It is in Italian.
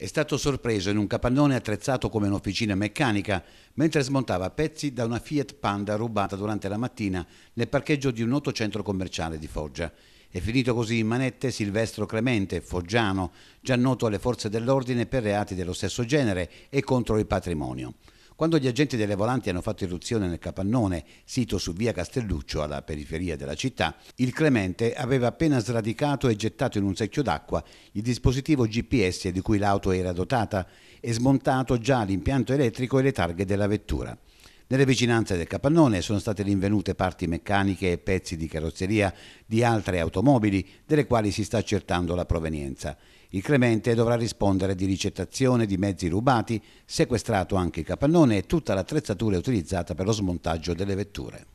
È stato sorpreso in un capannone attrezzato come un'officina meccanica mentre smontava pezzi da una Fiat Panda rubata durante la mattina nel parcheggio di un noto centro commerciale di Foggia. È finito così in manette Silvestro Clemente, foggiano, già noto alle forze dell'ordine per reati dello stesso genere e contro il patrimonio. Quando gli agenti delle volanti hanno fatto irruzione nel capannone, sito su via Castelluccio alla periferia della città, il Clemente aveva appena sradicato e gettato in un secchio d'acqua il dispositivo GPS di cui l'auto era dotata e smontato già l'impianto elettrico e le targhe della vettura. Nelle vicinanze del capannone sono state rinvenute parti meccaniche e pezzi di carrozzeria di altre automobili, delle quali si sta accertando la provenienza. Il Clemente dovrà rispondere di ricettazione di mezzi rubati, sequestrato anche il capannone e tutta l'attrezzatura utilizzata per lo smontaggio delle vetture.